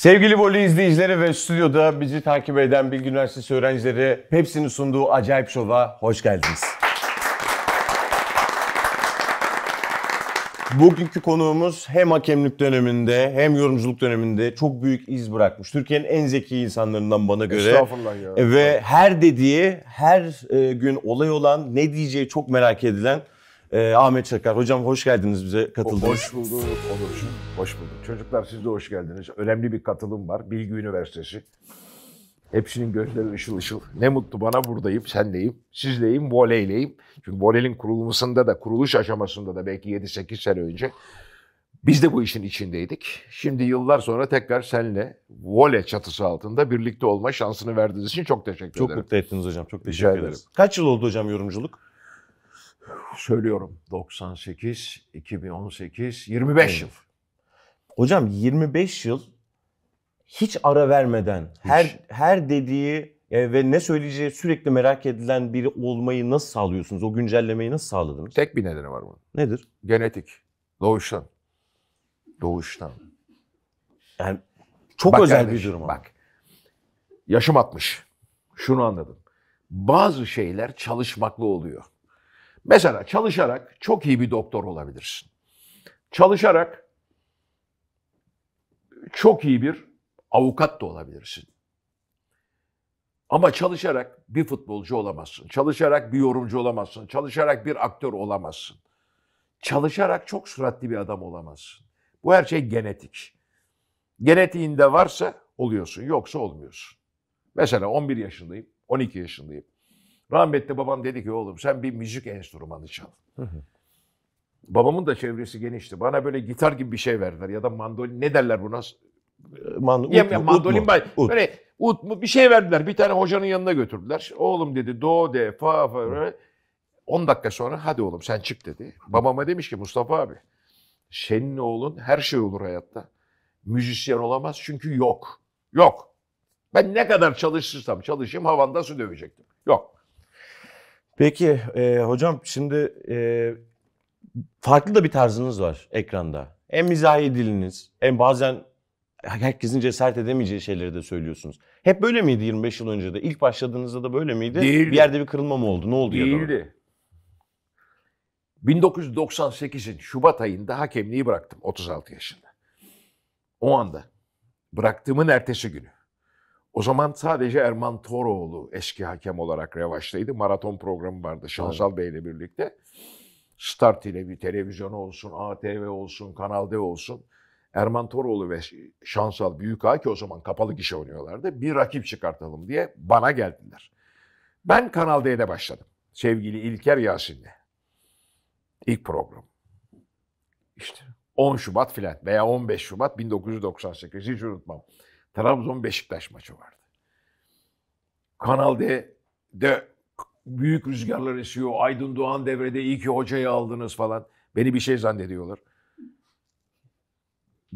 Sevgili voley izleyicileri ve stüdyoda bizi takip eden Bilgi Üniversitesi öğrencileri hepsinin sunduğu acayip şova hoş geldiniz. Bugünkü konuğumuz hem hakemlik döneminde hem yorumculuk döneminde çok büyük iz bırakmış. Türkiye'nin en zeki insanlarından bana göre. Estağfurullah ya. Ve her dediği, her e, gün olay olan, ne diyeceği çok merak edilen ee, Ahmet Çakar. Hocam hoş geldiniz bize katıldınız. Hoş bulduk Onurcuğum. Hoş bulduk. Çocuklar siz de hoş geldiniz. Önemli bir katılım var. Bilgi Üniversitesi. Hepsinin gözleri ışıl ışıl. Ne mutlu bana buradayım, senleyim, sizleyim, voleyleyim. Çünkü voleynin kurulmasında da, kuruluş aşamasında da belki 7-8 sene önce biz de bu işin içindeydik. Şimdi yıllar sonra tekrar senle voley çatısı altında birlikte olma şansını verdiğiniz için çok teşekkür çok ederim. Çok mutlu ettiniz hocam. Çok teşekkür ederim. ederim. Kaç yıl oldu hocam yorumculuk? söylüyorum 98, 2018, 25 yıl. Hocam 25 yıl hiç ara vermeden hiç. her her dediği e, ve ne söyleyeceği sürekli merak edilen biri olmayı nasıl sağlıyorsunuz? O güncellemeyi nasıl sağladınız? Tek bir nedeni var bunun. Nedir? Genetik. Doğuştan. Doğuştan. Yani çok bak özel kardeşim, bir durum. Bak. Yaşım 60. Şunu anladım. Bazı şeyler çalışmakla oluyor. Mesela çalışarak çok iyi bir doktor olabilirsin. Çalışarak çok iyi bir avukat da olabilirsin. Ama çalışarak bir futbolcu olamazsın. Çalışarak bir yorumcu olamazsın. Çalışarak bir aktör olamazsın. Çalışarak çok süratli bir adam olamazsın. Bu her şey genetik. Genetiğinde varsa oluyorsun, yoksa olmuyorsun. Mesela 11 yaşındayım, 12 yaşındayım. Rahmetli babam dedi ki oğlum sen bir müzik enstrümanı çal. Hı hı. Babamın da çevresi genişti. Bana böyle gitar gibi bir şey verdiler ya da mandolin ne derler buna? Ee, man, ut, ya, mu, mandolin ut Böyle ut mu bir şey verdiler. Bir tane hocanın yanına götürdüler. Oğlum dedi do de fa fa. 10 dakika sonra hadi oğlum sen çık dedi. Babama demiş ki Mustafa abi senin oğlun her şey olur hayatta. Müzisyen olamaz çünkü yok. Yok. Ben ne kadar çalışırsam çalışayım havanda su dövecektim. Yok. Peki e, hocam şimdi e, farklı da bir tarzınız var ekranda. En mizahi diliniz, en bazen herkesin cesaret edemeyeceği şeyleri de söylüyorsunuz. Hep böyle miydi 25 yıl önce de? İlk başladığınızda da böyle miydi? Değildi. Bir yerde bir kırılma mı oldu? Ne oldu ya da? Değildi. 1998'in Şubat ayında hakemliği bıraktım 36 yaşında. O anda. Bıraktığımın ertesi günü. O zaman sadece Erman Toroğlu eski hakem olarak revaçtaydı. Maraton programı vardı Şansal evet. Bey ile birlikte. Star TV televizyon olsun, ATV olsun, Kanal D olsun. Erman Toroğlu ve Şansal Büyük Ağa ki o zaman kapalı gişe oynuyorlardı. Bir rakip çıkartalım diye bana geldiler. Ben Kanal D'de başladım. Sevgili İlker Yasin'le. İlk program. İşte 10 Şubat filan veya 15 Şubat 1998 hiç unutmam. Trabzon Beşiktaş maçı vardı. Kanal D'de büyük rüzgarlar esiyor. Aydın Doğan devrede iyi ki hocayı aldınız falan. Beni bir şey zannediyorlar.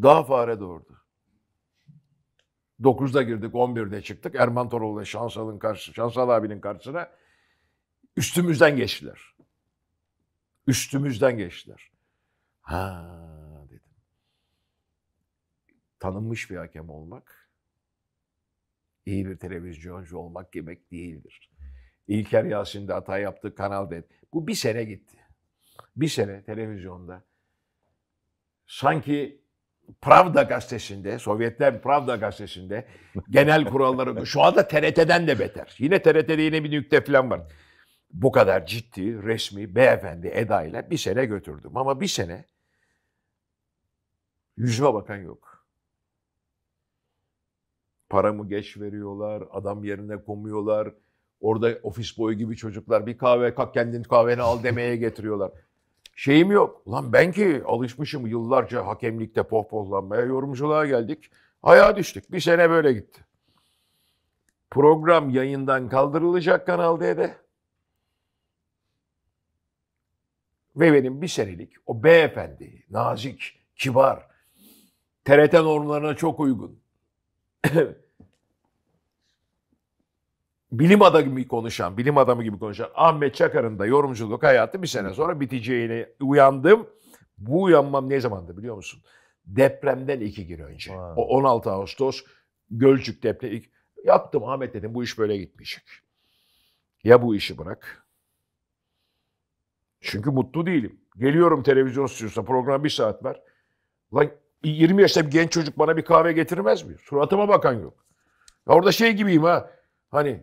Daha fare doğurdu. 9'da girdik, 11'de çıktık. Erman Toroğlu ve Şansal'ın karşı, Şansal abinin karşısına üstümüzden geçtiler. Üstümüzden geçtiler. Ha dedim. Tanınmış bir hakem olmak iyi bir televizyoncu olmak demek değildir. İlker Yasin hata yaptı, Kanal dedi. Bu bir sene gitti. Bir sene televizyonda sanki Pravda gazetesinde, Sovyetler Pravda gazetesinde genel kuralları, şu anda TRT'den de beter. Yine TRT'de yine bir nükte falan var. Bu kadar ciddi, resmi, beyefendi edayla bir sene götürdüm. Ama bir sene yüzüme bakan yok paramı geç veriyorlar, adam yerine komuyorlar. Orada ofis boyu gibi çocuklar bir kahve kalk kendin kahveni al demeye getiriyorlar. Şeyim yok. Ulan ben ki alışmışım yıllarca hakemlikte pohpohlanmaya, yorumculuğa geldik. Ayağa düştük. Bir sene böyle gitti. Program yayından kaldırılacak Kanal D'de. Ve benim bir senelik o beyefendi, nazik, kibar, TRT normlarına çok uygun bilim adamı gibi konuşan, bilim adamı gibi konuşan Ahmet Çakar'ın da yorumculuk hayatı bir sene sonra biteceğini uyandım. Bu uyanmam ne zamandı biliyor musun? Depremden iki gün önce. Ha. O 16 Ağustos Gölcük depremi. yaptım. Ahmet dedim bu iş böyle gitmeyecek. Ya bu işi bırak. Çünkü mutlu değilim. Geliyorum televizyon stüdyosuna program bir saat var. Lan 20 yaşta bir genç çocuk bana bir kahve getirmez mi? Suratıma bakan yok. Ya orada şey gibiyim ha. Hani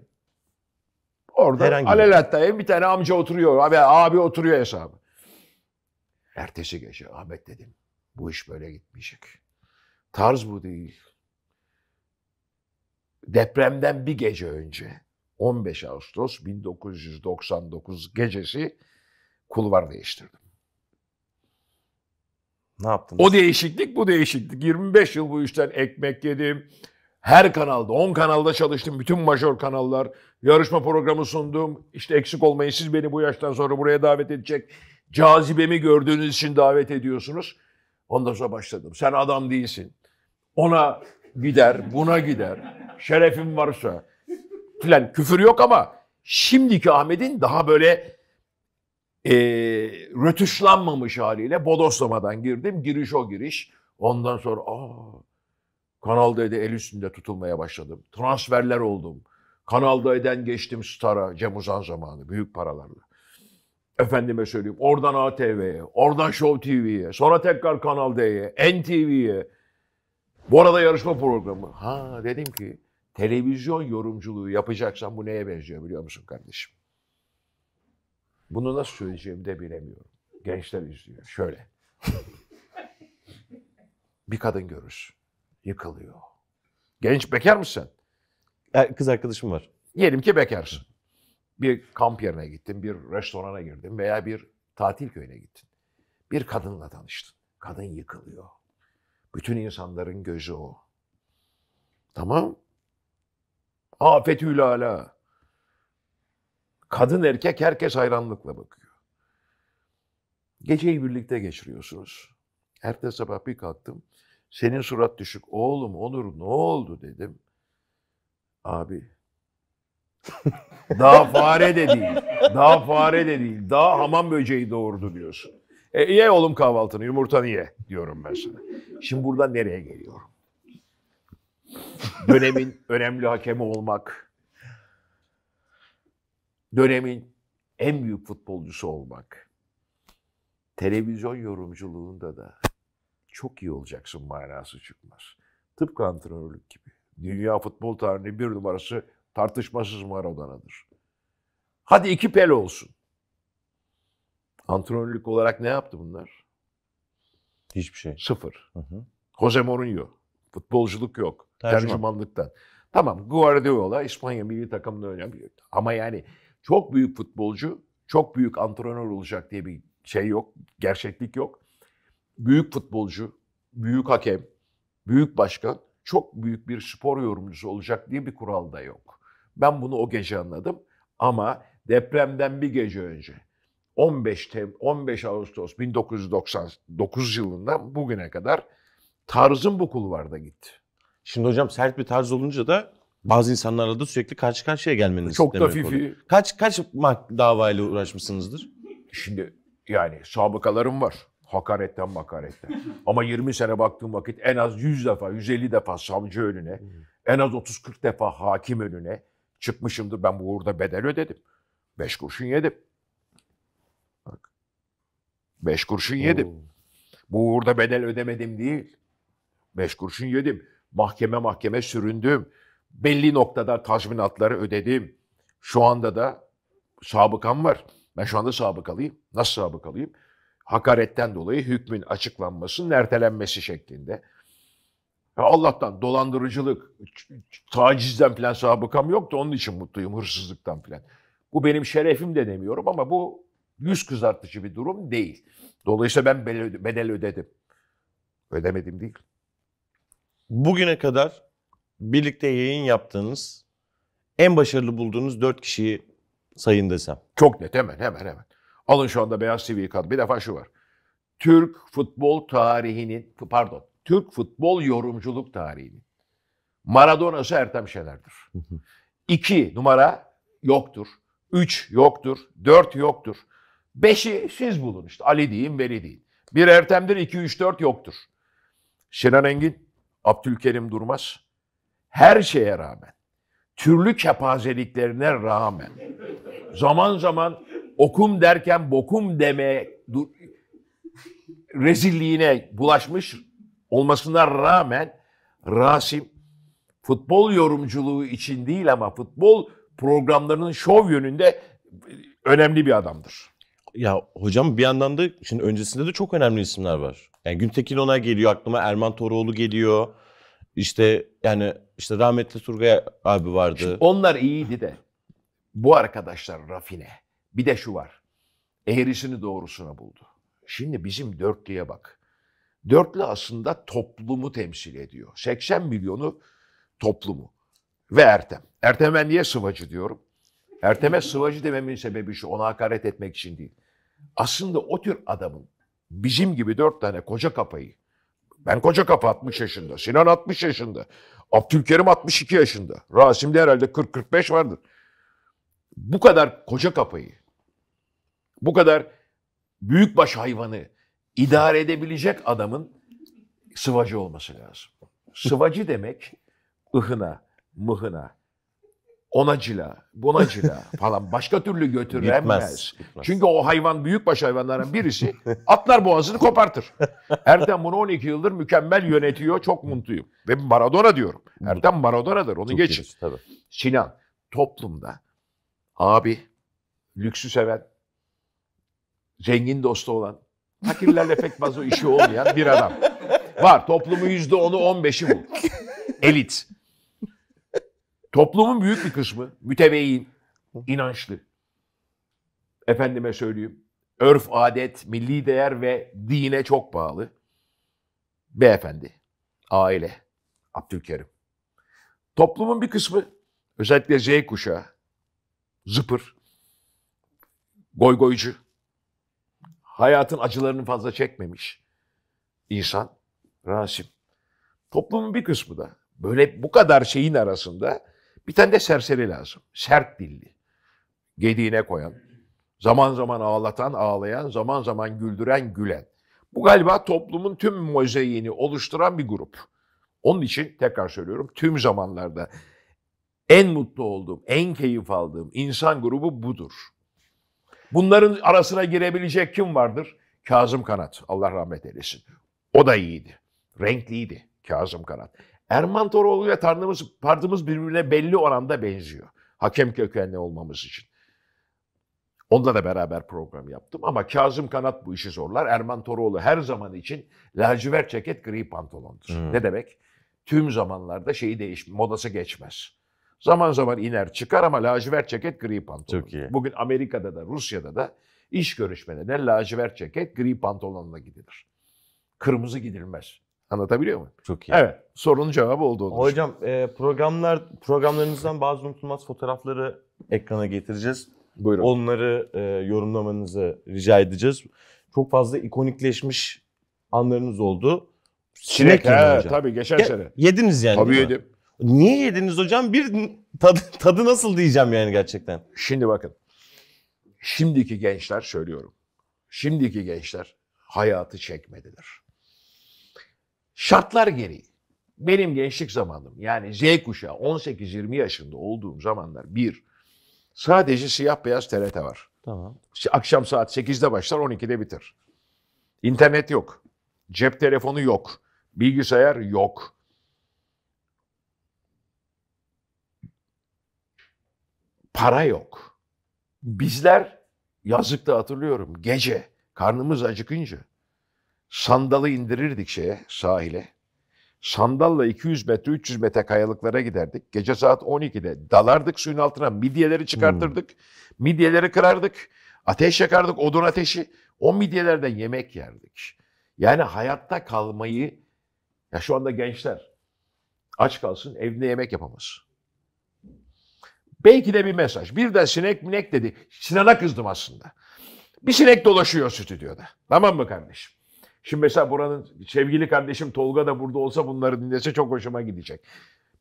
Orada Herhangi bir tane amca oturuyor. Abi, abi oturuyor hesabı. Ertesi gece Ahmet dedim. Bu iş böyle gitmeyecek. Tarz bu değil. Depremden bir gece önce 15 Ağustos 1999 gecesi kulvar değiştirdim. Ne yaptınız? O değişiklik bu değişiklik. 25 yıl bu işten ekmek yedim. Her kanalda, 10 kanalda çalıştım. Bütün majör kanallar. Yarışma programı sundum. İşte eksik olmayın siz beni bu yaştan sonra buraya davet edecek. Cazibemi gördüğünüz için davet ediyorsunuz. Ondan sonra başladım. Sen adam değilsin. Ona gider, buna gider. Şerefim varsa filan küfür yok ama şimdiki Ahmet'in daha böyle e, rötuşlanmamış haliyle bodoslamadan girdim. Giriş o giriş. Ondan sonra aa Kanal D'de el üstünde tutulmaya başladım. Transferler oldum. Kanal D'den geçtim Star'a, Cem Uzan zamanı büyük paralarla. Efendime söyleyeyim oradan ATV'ye, oradan Show TV'ye, sonra tekrar Kanal D'ye, NTV'ye. Bu arada yarışma programı. Ha dedim ki televizyon yorumculuğu yapacaksan bu neye benziyor biliyor musun kardeşim? Bunu nasıl söyleyeceğimi de bilemiyorum. Gençler izliyor. Şöyle. bir kadın görürsün yıkılıyor. Genç bekar mısın Er, kız arkadaşım var. Diyelim ki bekarsın. Bir kamp yerine gittin, bir restorana girdin veya bir tatil köyüne gittin. Bir kadınla tanıştın. Kadın yıkılıyor. Bütün insanların gözü o. Tamam. Afetül ala. Kadın erkek herkes hayranlıkla bakıyor. Geceyi birlikte geçiriyorsunuz. Ertesi sabah bir kalktım. Senin surat düşük. Oğlum Onur ne oldu dedim. Abi daha fare de değil. Daha fare de değil. Daha hamam böceği doğurdu diyorsun. E, ye oğlum kahvaltını, yumurtanı ye diyorum ben sana. Şimdi buradan nereye geliyorum? Dönemin önemli hakemi olmak, dönemin en büyük futbolcusu olmak, televizyon yorumculuğunda da çok iyi olacaksın manası çıkmaz. Tıpkı antrenörlük gibi. Dünya futbol tarihinin bir numarası tartışmasız Maradona'dır. Hadi iki pel olsun. Antrenörlük olarak ne yaptı bunlar? Hiçbir şey. Sıfır. Hı hı. Jose Mourinho. Futbolculuk yok. Tercüman. Tercümanlıktan. Tamam Guardiola İspanya milli takımında oynamıyor. Ama yani çok büyük futbolcu, çok büyük antrenör olacak diye bir şey yok. Gerçeklik yok büyük futbolcu, büyük hakem, büyük başkan çok büyük bir spor yorumcusu olacak diye bir kural da yok. Ben bunu o gece anladım ama depremden bir gece önce 15 Tem 15 Ağustos 1999 yılından bugüne kadar tarzım bu kulvarda gitti. Şimdi hocam sert bir tarz olunca da bazı insanlarla da sürekli karşı karşıya gelmeniz Çok da fifi. Oluyor. Kaç kaç davayla uğraşmışsınızdır? Şimdi yani sabıkalarım var. Hakaretten makaretten. Ama 20 sene baktığım vakit en az 100 defa, 150 defa savcı önüne, hmm. en az 30-40 defa hakim önüne çıkmışımdır. Ben bu uğurda bedel ödedim. Beş kurşun yedim. Bak. Beş kurşun yedim. Oo. Bu uğurda bedel ödemedim değil. Beş kurşun yedim. Mahkeme mahkeme süründüm. Belli noktada tazminatları ödedim. Şu anda da sabıkam var. Ben şu anda sabıkalıyım. Nasıl sabıkalıyım? hakaretten dolayı hükmün açıklanmasının ertelenmesi şeklinde. Allah'tan dolandırıcılık, tacizden filan sabıkam yoktu. Onun için mutluyum hırsızlıktan filan. Bu benim şerefim de demiyorum ama bu yüz kızartıcı bir durum değil. Dolayısıyla ben bedel ödedim. Ödemedim değil. Bugüne kadar birlikte yayın yaptığınız, en başarılı bulduğunuz dört kişiyi sayın desem. Çok net hemen hemen hemen. Alın şu anda Beyaz TV'yi kadro. Bir defa şu var. Türk futbol tarihinin, pardon, Türk futbol yorumculuk tarihinin Maradona'sı Ertem Şener'dir. İki numara yoktur. Üç yoktur. Dört yoktur. Beşi siz bulun işte. Ali diyeyim, Veli değil. Bir Ertem'dir, iki, üç, dört yoktur. Sinan Engin, Abdülkerim Durmaz. Her şeye rağmen, türlü kepazeliklerine rağmen, zaman zaman okum derken bokum deme rezilliğine bulaşmış olmasına rağmen Rasim futbol yorumculuğu için değil ama futbol programlarının şov yönünde önemli bir adamdır. Ya hocam bir yandan da şimdi öncesinde de çok önemli isimler var. Yani Güntekin ona geliyor aklıma Erman Toroğlu geliyor. İşte yani işte rahmetli Turgay abi vardı. Şimdi onlar iyiydi de bu arkadaşlar rafine. Bir de şu var. Eğrisini doğrusuna buldu. Şimdi bizim dörtlüye bak. Dörtlü aslında toplumu temsil ediyor. 80 milyonu toplumu ve Ertem. Ertem ben niye sıvacı diyorum? Ertem'e sıvacı dememin sebebi şu, ona hakaret etmek için değil. Aslında o tür adamın bizim gibi dört tane koca kafayı, ben koca kafa 60 yaşında, Sinan 60 yaşında, Abdülkerim 62 yaşında, Rasim'de herhalde 40-45 vardır. Bu kadar koca kafayı bu kadar büyükbaş hayvanı idare edebilecek adamın sıvacı olması lazım. Sıvacı demek ıhına, mıhına, onacıla, bunacıla falan başka türlü götüremez. Gitmez, gitmez. Çünkü o hayvan büyükbaş hayvanların birisi atlar boğazını kopartır. Erdem bunu 12 yıldır mükemmel yönetiyor. Çok mutluyum. Ve Maradona diyorum. Erdem Maradona'dır. Onu geçin. Giriş, Sinan toplumda abi lüksü seven zengin dostu olan, fakirlerle pek fazla işi olmayan bir adam. Var. Toplumu yüzde onu on beşi bu. Elit. Toplumun büyük bir kısmı mütevehin, inançlı. Efendime söyleyeyim. Örf, adet, milli değer ve dine çok bağlı. Beyefendi, aile, Abdülkerim. Toplumun bir kısmı özellikle Z kuşağı, zıpır, goycu. Hayatın acılarını fazla çekmemiş insan Rasim. Toplumun bir kısmı da böyle bu kadar şeyin arasında bir tane de serseri lazım. Sert dilli. Gediğine koyan, zaman zaman ağlatan, ağlayan, zaman zaman güldüren, gülen. Bu galiba toplumun tüm mozeyini oluşturan bir grup. Onun için tekrar söylüyorum tüm zamanlarda en mutlu olduğum, en keyif aldığım insan grubu budur. Bunların arasına girebilecek kim vardır? Kazım Kanat. Allah rahmet eylesin. O da iyiydi. Renkliydi Kazım Kanat. Erman Toroğlu ile tarnımız, partımız birbirine belli oranda benziyor. Hakem kökenli olmamız için. Onunla da beraber program yaptım ama Kazım Kanat bu işi zorlar. Erman Toroğlu her zaman için lacivert ceket gri pantolondur. Hmm. Ne demek? Tüm zamanlarda şeyi değiş, modası geçmez. Zaman zaman iner çıkar ama lacivert ceket gri pantolon. Çok iyi. Bugün Amerika'da da Rusya'da da iş görüşmelerine lacivert ceket gri pantolonla gidilir. Kırmızı gidilmez. Anlatabiliyor muyum? Çok iyi. Evet. Sorunun cevabı oldu. Onun Hocam e, programlar programlarınızdan bazı unutulmaz fotoğrafları ekrana getireceğiz. Buyurun. Onları e, yorumlamanızı rica edeceğiz. Çok fazla ikonikleşmiş anlarınız oldu. Sinek, Sinek he, hocam. tabii geçen Ye, sene. Yediniz yani. Tabii yedim. Niye yediniz hocam? Bir tadı, tadı nasıl diyeceğim yani gerçekten. Şimdi bakın. Şimdiki gençler söylüyorum. Şimdiki gençler hayatı çekmediler. Şartlar gereği. Benim gençlik zamanım yani Z kuşağı 18-20 yaşında olduğum zamanlar bir sadece siyah beyaz TRT var. Tamam. Akşam saat 8'de başlar 12'de bitir. İnternet yok. Cep telefonu yok. Bilgisayar yok. para yok. Bizler yazlıkta hatırlıyorum gece karnımız acıkınca sandalı indirirdik şeye sahile. Sandalla 200 metre 300 metre kayalıklara giderdik. Gece saat 12'de dalardık suyun altına midyeleri çıkartırdık. Hmm. Midyeleri kırardık. Ateş yakardık odun ateşi. O midyelerden yemek yerdik. Yani hayatta kalmayı ya şu anda gençler aç kalsın evinde yemek yapamaz. Belki de bir mesaj. Bir de sinek minek dedi. Sinan'a kızdım aslında. Bir sinek dolaşıyor stüdyoda. Tamam mı kardeşim? Şimdi mesela buranın sevgili kardeşim Tolga da burada olsa bunları dinlese çok hoşuma gidecek.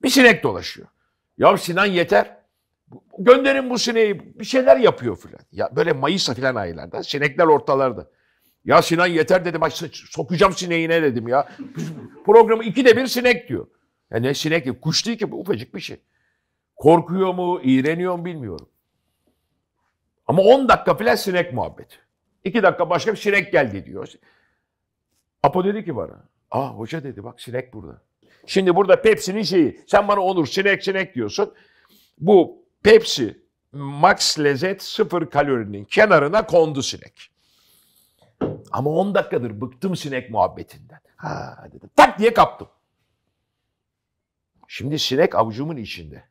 Bir sinek dolaşıyor. Ya Sinan yeter. Gönderin bu sineği. Bir şeyler yapıyor filan. Ya böyle Mayıs filan aylarda sinekler ortalarda. Ya Sinan yeter dedim. Ay, sokacağım sineğine dedim ya. Programı iki de bir sinek diyor. Ya ne sinek? Kuş değil ki bu ufacık bir şey. Korkuyor mu, iğreniyor mu bilmiyorum. Ama 10 dakika filan sinek muhabbeti. 2 dakika başka bir sinek geldi diyor. Apo dedi ki bana. Ah hoca dedi bak sinek burada. Şimdi burada Pepsi'nin şeyi. Sen bana Onur sinek sinek diyorsun. Bu Pepsi Max Lezzet sıfır kalorinin kenarına kondu sinek. Ama 10 dakikadır bıktım sinek muhabbetinden. Ha dedim. Tak diye kaptım. Şimdi sinek avucumun içinde.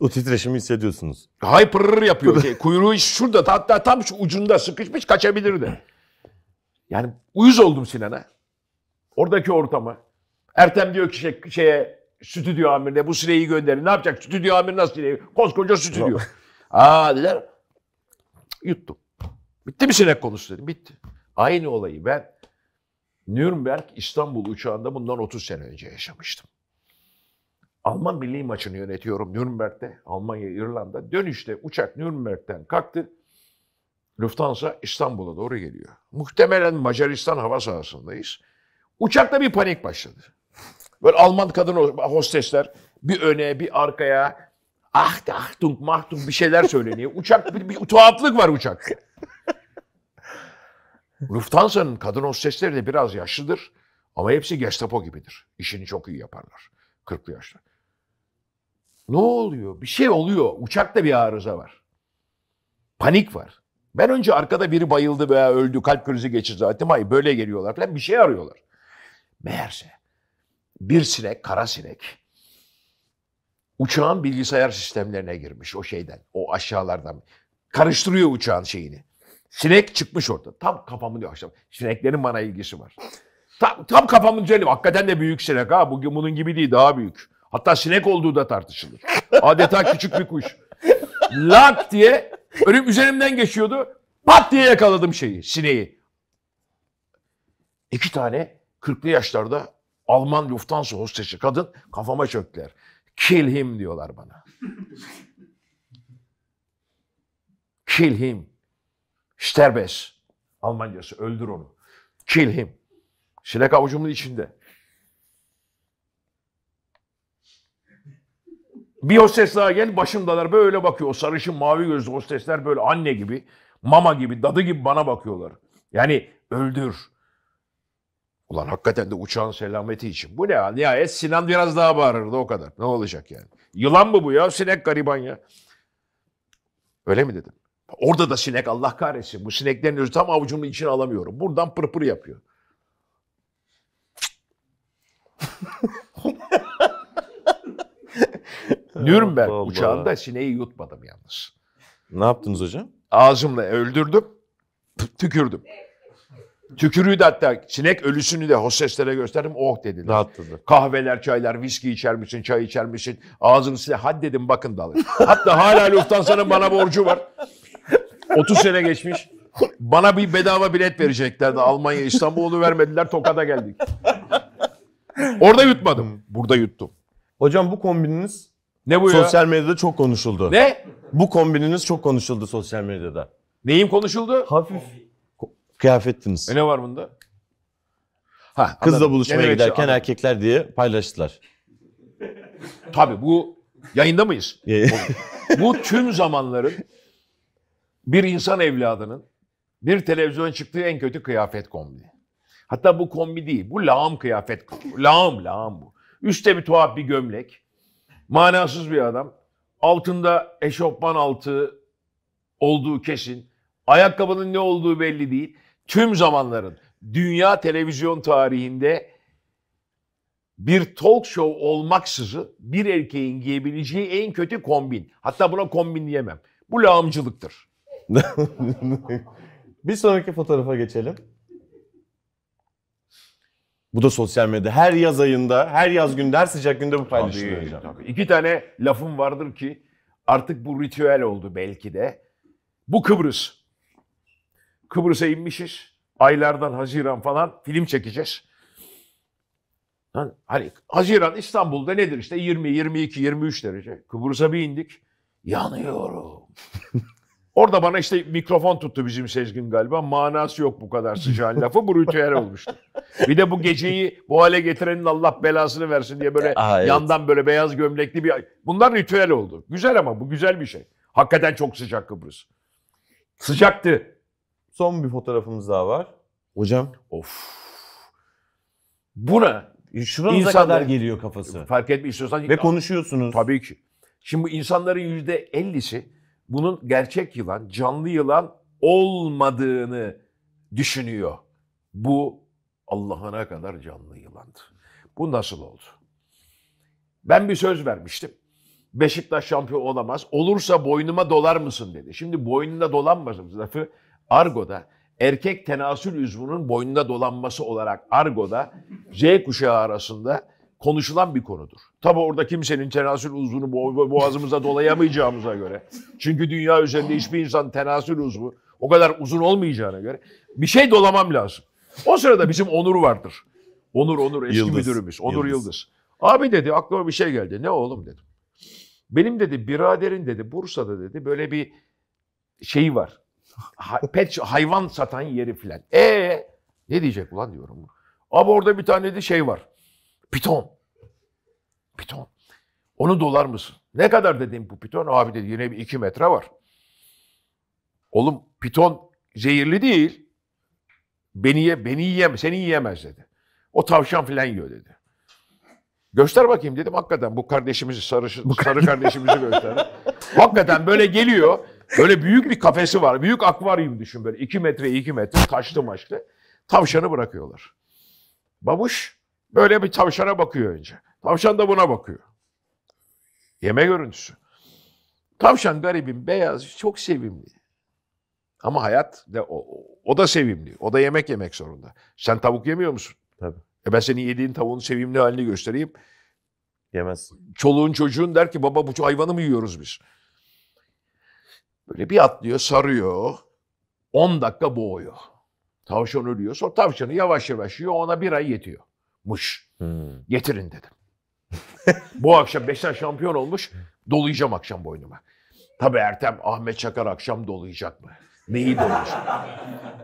O titreşimi hissediyorsunuz. Hyper yapıyor. ki, şey, kuyruğu şurada hatta tam şu ucunda sıkışmış kaçabilirdi. Yani uyuz oldum Sinan'a. Oradaki ortamı. Ertem diyor ki şey, şeye stüdyo amirine bu sineği gönderin. Ne yapacak? Stüdyo amiri nasıl sineği? Koskoca stüdyo. Aa dediler. Yuttum. Bitti mi sinek konusu dedim. Bitti. Aynı olayı ben Nürnberg İstanbul uçağında bundan 30 sene önce yaşamıştım. Alman milli maçını yönetiyorum Nürnberg'de, Almanya, İrlanda. Dönüşte uçak Nürnberg'den kalktı. Lufthansa İstanbul'a doğru geliyor. Muhtemelen Macaristan hava sahasındayız. Uçakta bir panik başladı. Böyle Alman kadın hostesler bir öne bir arkaya ah ahtung mahtung bir şeyler söyleniyor. Uçak bir, bir tuhaflık var uçak Lufthansa'nın kadın hostesleri de biraz yaşlıdır ama hepsi Gestapo gibidir. İşini çok iyi yaparlar. 40'lı yaşlar. Ne oluyor? Bir şey oluyor. Uçakta bir arıza var. Panik var. Ben önce arkada biri bayıldı veya öldü, kalp krizi geçirdi zaten. Hayır böyle geliyorlar falan bir şey arıyorlar. Meğerse bir sinek, kara sinek uçağın bilgisayar sistemlerine girmiş o şeyden, o aşağılardan. Karıştırıyor uçağın şeyini. Sinek çıkmış orada. Tam kafamı diyor akşam. Sineklerin bana ilgisi var. Tam, tam kafamın üzerinde, Hakikaten de büyük sinek ha. Bugün bunun gibi değil daha büyük. Hatta sinek olduğu da tartışılır. Adeta küçük bir kuş. Lak diye ölüm üzerimden geçiyordu. Pat diye yakaladım şeyi, sineği. İki tane 40'lı yaşlarda Alman Lufthansa hostesi kadın kafama çöktüler. Kill him diyorlar bana. Kill him. Sterbes. Almancası öldür onu. Kill him. Şilek avucumun içinde. Bir hostes daha gel başımdalar böyle bakıyor. O sarışın mavi gözlü hostesler böyle anne gibi, mama gibi, dadı gibi bana bakıyorlar. Yani öldür. Ulan hakikaten de uçağın selameti için. Bu ne ya? Nihayet Sinan biraz daha bağırırdı o kadar. Ne olacak yani? Yılan mı bu ya? Sinek gariban ya. Öyle mi dedim? Orada da sinek Allah kahretsin. Bu sineklerin özü tam avucumun içine alamıyorum. Buradan pırpır yapıyor. Nürnberg Allah. uçağında sineği yutmadım yalnız. Ne yaptınız hocam? Ağzımla öldürdüm, tükürdüm. Tükürüğü de hatta sinek ölüsünü de hosteslere gösterdim. Oh dediler. Rahatladı. Kahveler, çaylar, viski içermişsin, çay içermişsin, Ağzını size had dedim bakın dalı. Hatta hala Lufthansa'nın bana borcu var. 30 sene geçmiş. Bana bir bedava bilet vereceklerdi. Almanya İstanbul'u vermediler. Toka'da geldik. Orada yutmadım. Hmm. Burada yuttum. Hocam bu kombininiz ne bu ya? sosyal medyada çok konuşuldu. Ne? Bu kombininiz çok konuşuldu sosyal medyada. Neyim konuşuldu? Hafif kıyafettiniz. E ne var bunda? Ha, Kızla anladım. buluşmaya Gene giderken anladım. erkekler diye paylaştılar. Tabii bu yayında mıyız? bu tüm zamanların bir insan evladının bir televizyon çıktığı en kötü kıyafet kombini. Hatta bu kombi değil. Bu lağım kıyafet. Lağım lağım bu. Üste bir tuhaf bir gömlek. Manasız bir adam. Altında eşofman altı olduğu kesin. Ayakkabının ne olduğu belli değil. Tüm zamanların dünya televizyon tarihinde bir talk show olmaksızı bir erkeğin giyebileceği en kötü kombin. Hatta buna kombin diyemem. Bu lağımcılıktır. bir sonraki fotoğrafa geçelim. Bu da sosyal medyada. Her yaz ayında, her yaz günde, her sıcak günde bu paylaşılıyor hocam. Tabii. İki tane lafım vardır ki artık bu ritüel oldu belki de. Bu Kıbrıs. Kıbrıs'a inmişiz. Aylardan Haziran falan film çekeceğiz. Hani Haziran İstanbul'da nedir işte 20, 22, 23 derece. Kıbrıs'a bir indik. Yanıyorum. Orada bana işte mikrofon tuttu bizim Sezgin galiba. Manası yok bu kadar sıcağın lafı. bu Brütüer olmuştu. Bir de bu geceyi bu hale getirenin Allah belasını versin diye böyle Aa, evet. yandan böyle beyaz gömlekli bir... Bunlar ritüel oldu. Güzel ama bu güzel bir şey. Hakikaten çok sıcak Kıbrıs. Sıcaktı. Son bir fotoğrafımız daha var. Hocam. Of. Buna Şuranıza insanlar, kadar geliyor kafası. Fark etme istiyorsan. Ve konuşuyorsunuz. Tabii ki. Şimdi bu insanların yüzde ellisi bunun gerçek yılan, canlı yılan olmadığını düşünüyor. Bu Allah'ına kadar canlı yılandı. Bu nasıl oldu? Ben bir söz vermiştim. Beşiktaş şampiyon olamaz. Olursa boynuma dolar mısın dedi. Şimdi boynunda dolanmasın lafı argoda erkek tenasül üzvünün boynunda dolanması olarak argoda Z kuşağı arasında konuşulan bir konudur. Tabi orada kimsenin tenasül uzvunu boğazımıza dolayamayacağımıza göre. Çünkü dünya üzerinde hiçbir insan tenasül uzvu o kadar uzun olmayacağına göre bir şey dolamam lazım. O sırada bizim Onur vardır. Onur Onur eski Yıldız. müdürümüz. Onur Yıldız. Yıldız. Abi dedi aklıma bir şey geldi. Ne oğlum dedim. Benim dedi biraderin dedi Bursa'da dedi böyle bir şeyi var. Ha, pet hayvan satan yeri filan. E ne diyecek ulan diyorum. Abi orada bir tane de şey var. Piton. Piton. Onu dolar mısın? Ne kadar dedim bu piton? Abi dedi yine bir iki metre var. Oğlum piton zehirli değil. Beni ye, beni yiyem, seni yiyemez dedi. O tavşan filan yiyor dedi. Göster bakayım dedim. Hakikaten bu kardeşimizi sarı, bu sarı kardeşimizi göster. Hakikaten böyle geliyor. Böyle büyük bir kafesi var. Büyük akvaryum düşün böyle. iki metre iki metre taşlı maçlı. Tavşanı bırakıyorlar. Babuş Böyle bir tavşana bakıyor önce. Tavşan da buna bakıyor. Yeme görüntüsü. Tavşan garibim, beyaz, çok sevimli. Ama hayat, de, o, o da sevimli. O da yemek yemek zorunda. Sen tavuk yemiyor musun? Tabii. E ben senin yediğin tavuğun sevimli halini göstereyim. Yemez. Çoluğun çocuğun der ki baba bu hayvanı mı yiyoruz biz? Böyle bir atlıyor, sarıyor. 10 dakika boğuyor. Tavşan ölüyor. Sonra tavşanı yavaş yavaş yiyor. Ona bir ay yetiyor olmuş. Hmm. Getirin dedim. Bu akşam Beşiktaş şampiyon olmuş. Dolayacağım akşam boynuma. Tabii Ertem Ahmet Çakar akşam dolayacak mı? Neyi dolayacak?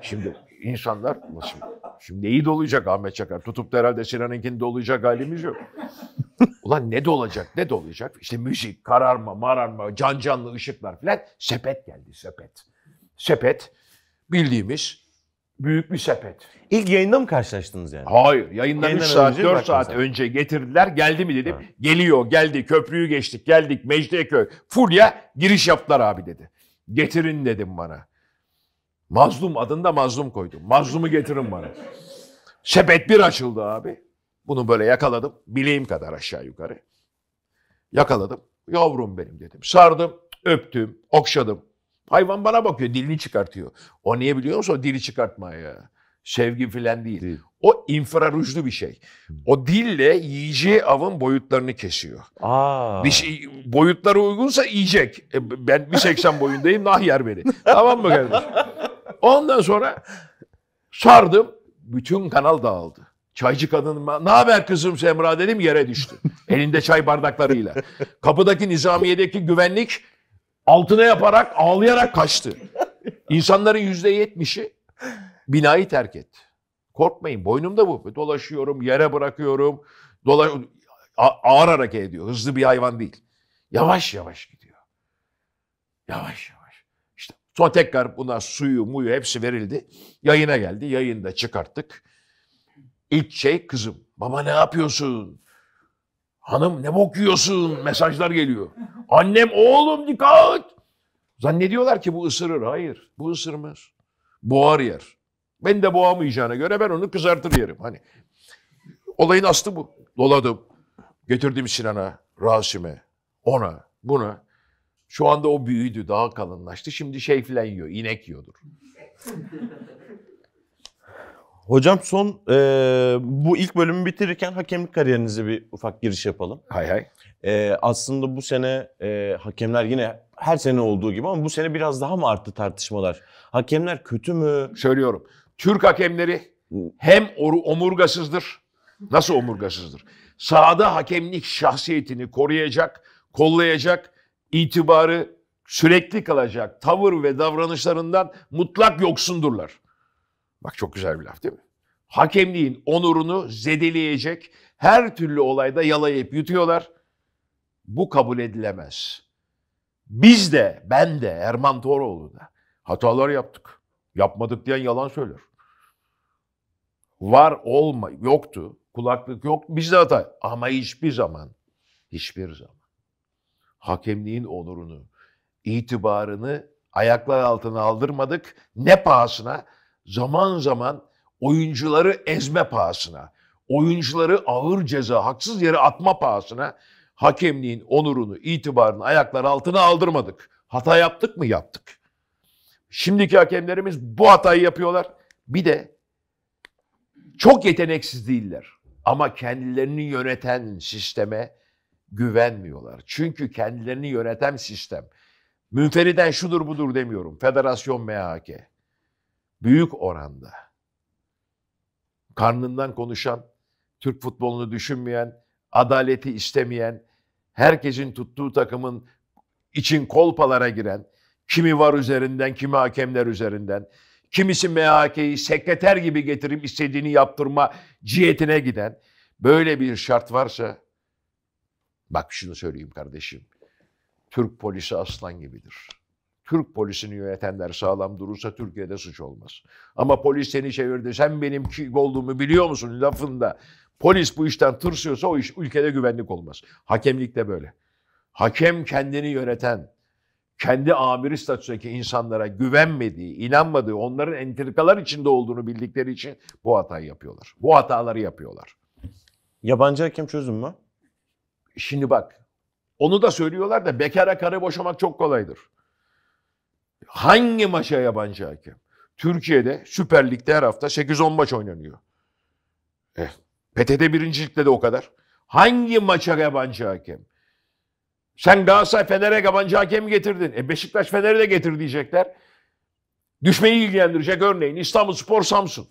Şimdi insanlar şimdi, şimdi neyi dolayacak Ahmet Çakar? Tutup da herhalde Sinan'ınkini dolayacak halimiz yok. Ulan ne dolacak ne dolayacak? İşte müzik, kararma, mararma, can canlı ışıklar filan. Sepet geldi sepet. Sepet bildiğimiz büyük bir sepet. İlk yayında mı karşılaştınız yani? Hayır. Yayından, yayından 3 saat, 4 saat sana. önce getirdiler. Geldi mi dedim. Ha. Geliyor, geldi. Köprüyü geçtik, geldik. Mecidiyeköy, Fulya giriş yaptılar abi dedi. Getirin dedim bana. Mazlum adında mazlum koydum. Mazlumu getirin bana. Sepet bir açıldı abi. Bunu böyle yakaladım. Bileğim kadar aşağı yukarı. Yakaladım. Yavrum benim dedim. Sardım, öptüm, okşadım. Hayvan bana bakıyor, dilini çıkartıyor. O niye biliyor musun? O dili çıkartmaya. Sevgi filan değil. değil. O infrarujlu bir şey. O dille yiyeceği avın boyutlarını kesiyor. Aa. Bir şey, boyutları uygunsa yiyecek. E, ben 1.80 boyundayım, nah yer beni. Tamam mı kardeşim? Ondan sonra sardım, bütün kanal dağıldı. Çaycı kadın ne haber kızım Semra dedim yere düştü. Elinde çay bardaklarıyla. Kapıdaki nizamiyedeki güvenlik altına yaparak ağlayarak kaçtı. İnsanların yüzde yetmişi binayı terk etti. Korkmayın boynumda bu. Dolaşıyorum, yere bırakıyorum. Dolaş ağır hareket ediyor. Hızlı bir hayvan değil. Yavaş yavaş gidiyor. Yavaş yavaş. İşte sonra tekrar buna suyu, muyu hepsi verildi. Yayına geldi. Yayında çıkarttık. İlk şey kızım. Baba ne yapıyorsun? Hanım ne bok yiyorsun? Mesajlar geliyor. Annem oğlum dikkat. Zannediyorlar ki bu ısırır. Hayır bu ısırmaz. Boğar yer. Ben de boğamayacağına göre ben onu kızartır yerim. Hani olayın aslı bu. Doladım. Getirdim Sinan'a, Rasim'e, ona, buna. Şu anda o büyüdü, daha kalınlaştı. Şimdi şey filan yiyor, inek yiyordur. Hocam son e, bu ilk bölümü bitirirken hakemlik kariyerinize bir ufak giriş yapalım. Hay hay. E, aslında bu sene e, hakemler yine her sene olduğu gibi ama bu sene biraz daha mı arttı tartışmalar? Hakemler kötü mü? Söylüyorum. Türk hakemleri hem omurgasızdır. Nasıl omurgasızdır? Sahada hakemlik şahsiyetini koruyacak, kollayacak, itibarı sürekli kalacak tavır ve davranışlarından mutlak yoksundurlar. Bak çok güzel bir laf değil mi? Hakemliğin onurunu zedeleyecek her türlü olayda yalayıp yutuyorlar. Bu kabul edilemez. Biz de, ben de, Erman Toroğlu da hatalar yaptık. Yapmadık diyen yalan söyler. Var olma yoktu, kulaklık yok, biz de hata. Ama hiçbir zaman, hiçbir zaman hakemliğin onurunu, itibarını ayaklar altına aldırmadık. Ne pahasına? zaman zaman oyuncuları ezme pahasına, oyuncuları ağır ceza, haksız yere atma pahasına hakemliğin onurunu, itibarını ayaklar altına aldırmadık. Hata yaptık mı? Yaptık. Şimdiki hakemlerimiz bu hatayı yapıyorlar. Bir de çok yeteneksiz değiller ama kendilerini yöneten sisteme güvenmiyorlar. Çünkü kendilerini yöneten sistem münferiden şudur budur demiyorum. Federasyon MHK büyük oranda karnından konuşan, Türk futbolunu düşünmeyen, adaleti istemeyen, herkesin tuttuğu takımın için kolpalara giren, kimi var üzerinden, kimi hakemler üzerinden, kimisi MHK'yi sekreter gibi getirip istediğini yaptırma cihetine giden böyle bir şart varsa bak şunu söyleyeyim kardeşim. Türk polisi aslan gibidir. Türk polisini yönetenler sağlam durursa Türkiye'de suç olmaz. Ama polis seni çevirdi, sen benim olduğumu biliyor musun lafında. Polis bu işten tırsıyorsa o iş ülkede güvenlik olmaz. Hakemlik de böyle. Hakem kendini yöneten, kendi amiri statüsündeki insanlara güvenmediği, inanmadığı, onların entrikalar içinde olduğunu bildikleri için bu hatayı yapıyorlar. Bu hataları yapıyorlar. Yabancı hakem çözüm mü? Şimdi bak, onu da söylüyorlar da bekara karı boşamak çok kolaydır. Hangi maça yabancı hakem? Türkiye'de Süper Lig'de her hafta 8-10 maç oynanıyor. Eh, PTT birincilikte de o kadar. Hangi maça yabancı hakem? Sen Galatasaray Fener'e yabancı hakem getirdin. E Beşiktaş Fener'e de getir diyecekler. Düşmeyi ilgilendirecek örneğin İstanbul Spor Samsun.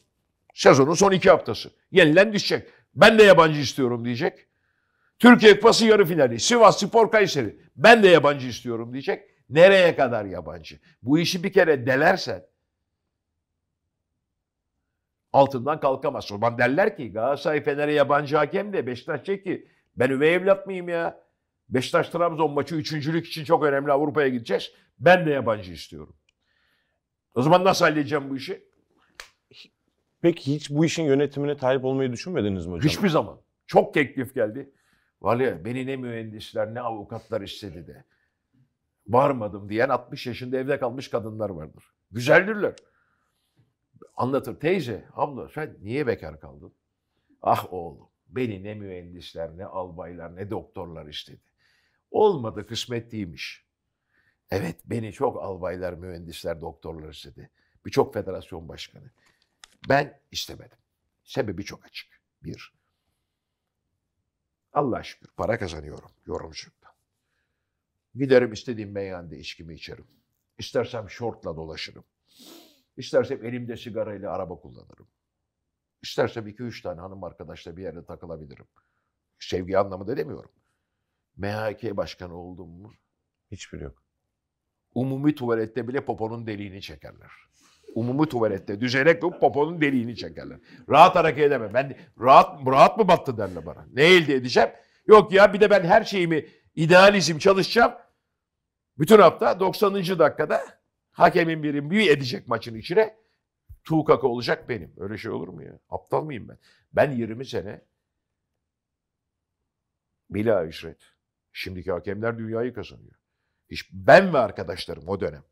Sezonun son iki haftası. Yenilen düşecek. Ben de yabancı istiyorum diyecek. Türkiye Kupası yarı finali. Sivas Spor Kayseri. Ben de yabancı istiyorum diyecek. Nereye kadar yabancı? Bu işi bir kere delersen altından kalkamaz. O zaman derler ki Galatasaray Fener'e yabancı hakem de Beşiktaş şey ki ben üvey evlat mıyım ya? Beşiktaş Trabzon maçı üçüncülük için çok önemli Avrupa'ya gideceğiz. Ben de yabancı istiyorum. O zaman nasıl halledeceğim bu işi? Peki hiç bu işin yönetimine talip olmayı düşünmediniz mi hocam? Hiçbir zaman. Çok teklif geldi. Var beni ne mühendisler ne avukatlar istedi de. Varmadım diyen 60 yaşında evde kalmış kadınlar vardır. Güzeldirler. Anlatır. Teyze, abla sen niye bekar kaldın? Ah oğlum beni ne mühendisler ne albaylar ne doktorlar istedi. Olmadı kısmet değilmiş. Evet beni çok albaylar, mühendisler, doktorlar istedi. Birçok federasyon başkanı. Ben istemedim. Sebebi çok açık. Bir, Allah şükür para kazanıyorum yorumcu. Giderim istediğim meyhanede içkimi içerim. İstersem şortla dolaşırım. İstersem elimde sigarayla araba kullanırım. İstersem iki üç tane hanım arkadaşla bir yerde takılabilirim. Sevgi anlamı da demiyorum. MHK başkanı oldum mu? Hiçbir yok. Umumi tuvalette bile poponun deliğini çekerler. Umumi tuvalette düzenek yok poponun deliğini çekerler. Rahat hareket edemem. Ben rahat rahat mı battı derler bana. Ne elde edeceğim? Yok ya bir de ben her şeyimi idealizm çalışacağım. Bütün hafta 90. dakikada hakemin biri büyü edecek maçın içine. Tuğkaka olacak benim. Öyle şey olur mu ya? Aptal mıyım ben? Ben 20 sene bila ücret. Şimdiki hakemler dünyayı kazanıyor. Hiç ben ve arkadaşlarım o dönem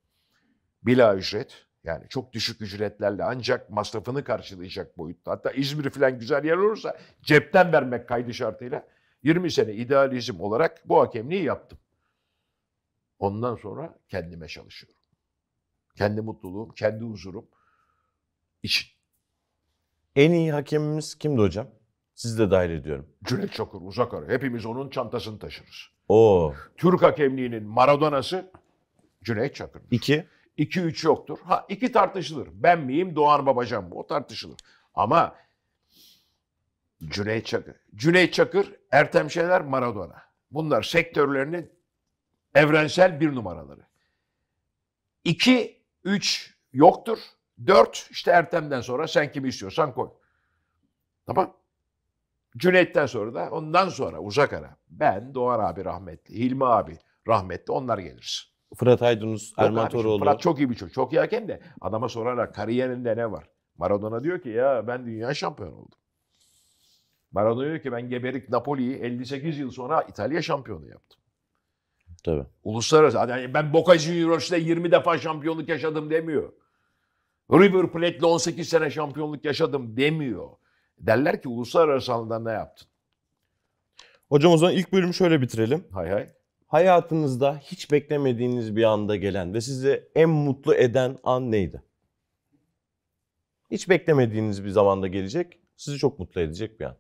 bila ücret yani çok düşük ücretlerle ancak masrafını karşılayacak boyutta. Hatta İzmir falan güzel yer olursa cepten vermek kaydı şartıyla 20 sene idealizm olarak bu hakemliği yaptım. Ondan sonra kendime çalışıyorum. Kendi mutluluğum, kendi huzurum için. En iyi hakemimiz kimdi hocam? Siz de dahil ediyorum. Cüneyt Çakır, uzak ara. Hepimiz onun çantasını taşırız. Oo. Türk hakemliğinin Maradona'sı Cüneyt Çakır. İki. İki üç yoktur. Ha iki tartışılır. Ben miyim Doğan Babacan mı? O tartışılır. Ama Cüneyt Çakır. Cüneyt Çakır, Ertem Şener, Maradona. Bunlar sektörlerinin Evrensel bir numaraları. İki, üç yoktur. Dört işte Ertem'den sonra sen kimi istiyorsan koy. Tamam. Cüneyt'ten sonra da ondan sonra uzak ara. Ben, Doğan abi rahmetli, Hilmi abi rahmetli onlar geliriz. Fırat Aydınus, Erman Toroğlu. Fırat çok iyi bir çocuk. Çok iyi de adama sorarlar kariyerinde ne var? Maradona diyor ki ya ben dünya şampiyonu oldum. Maradona diyor ki ben geberik Napoli'yi 58 yıl sonra İtalya şampiyonu yaptım. Tabii. Uluslararası. Yani ben Boca Juniors'ta 20 defa şampiyonluk yaşadım demiyor. River Plate'le 18 sene şampiyonluk yaşadım demiyor. Derler ki uluslararası alanda ne yaptın? Hocam o zaman ilk bölümü şöyle bitirelim. Hay hay. Hayatınızda hiç beklemediğiniz bir anda gelen ve sizi en mutlu eden an neydi? Hiç beklemediğiniz bir zamanda gelecek, sizi çok mutlu edecek bir an.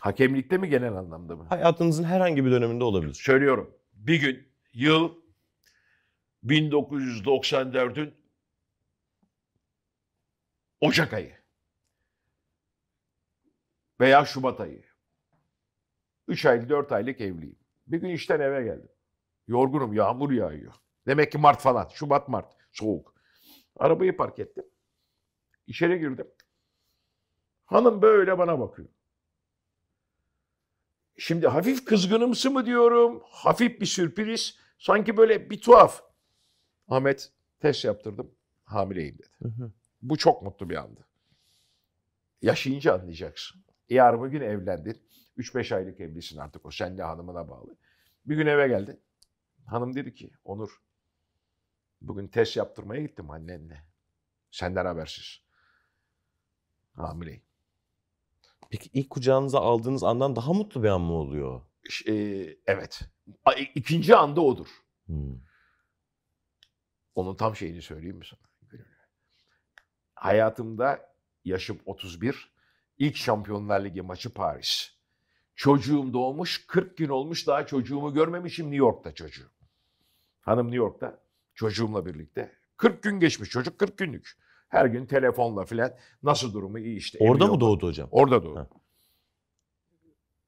Hakemlikte mi genel anlamda mı? Hayatınızın herhangi bir döneminde olabilir. Söylüyorum bir gün yıl 1994'ün Ocak ayı veya Şubat ayı. üç aylık dört aylık evliyim. Bir gün işten eve geldim. Yorgunum yağmur yağıyor. Demek ki Mart falan. Şubat Mart soğuk. Arabayı park ettim. İçeri girdim. Hanım böyle bana bakıyor. Şimdi hafif kızgınımsı mı diyorum, hafif bir sürpriz. Sanki böyle bir tuhaf. Ahmet test yaptırdım, hamileyim dedi. Hı hı. Bu çok mutlu bir andı. Yaşayınca anlayacaksın. Yarın bugün evlendin. 3-5 aylık evlisin artık o senle hanımına bağlı. Bir gün eve geldi. Hanım dedi ki Onur bugün test yaptırmaya gittim annenle. Senden habersiz. Hamileyim. Peki ilk kucağınıza aldığınız andan daha mutlu bir an mı oluyor? e, evet. İkinci anda odur. Hmm. Onun tam şeyini söyleyeyim mi sana? Hayatımda yaşım 31. İlk Şampiyonlar Ligi maçı Paris. Çocuğum doğmuş, 40 gün olmuş daha çocuğumu görmemişim New York'ta çocuğum. Hanım New York'ta çocuğumla birlikte. 40 gün geçmiş çocuk 40 günlük. Her gün telefonla filan nasıl durumu iyi işte. Orada mı olmadı. doğdu hocam? Orada doğdu.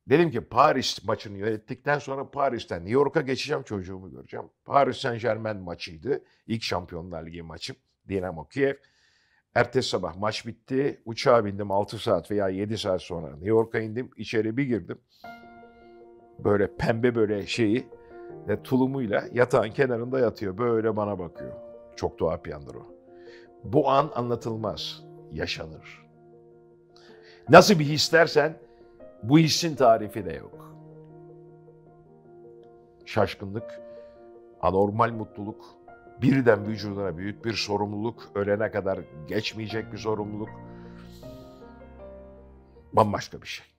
Dedim ki Paris maçını yönettikten sonra Paris'ten New York'a geçeceğim çocuğumu göreceğim. Paris Saint Germain maçıydı. İlk Şampiyonlar Ligi maçım. Dinamo Kiev. Ertesi sabah maç bitti. Uçağa bindim 6 saat veya 7 saat sonra New York'a indim. İçeri bir girdim. Böyle pembe böyle şeyi ve tulumuyla yatağın kenarında yatıyor. Böyle bana bakıyor. Çok tuhaf bir yandır o. Bu an anlatılmaz, yaşanır. Nasıl bir his bu hissin tarifi de yok. Şaşkınlık, anormal mutluluk, birden vücuduna büyük bir sorumluluk, ölene kadar geçmeyecek bir sorumluluk bambaşka bir şey.